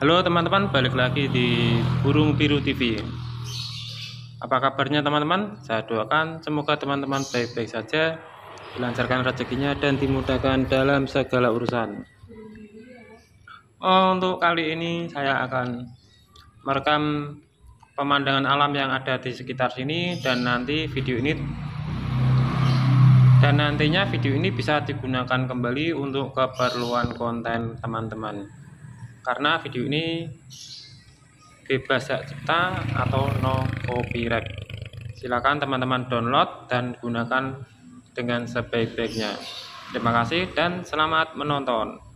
Halo teman-teman, balik lagi di Burung Biru TV. Apa kabarnya teman-teman? Saya doakan semoga teman-teman baik-baik saja, dilancarkan rezekinya dan dimudahkan dalam segala urusan. Oh, untuk kali ini saya akan merekam pemandangan alam yang ada di sekitar sini dan nanti video ini dan nantinya video ini bisa digunakan kembali untuk keperluan konten teman-teman karena video ini bebas hak cipta atau no copyright. Silakan teman-teman download dan gunakan dengan sebaik-baiknya. Terima kasih dan selamat menonton.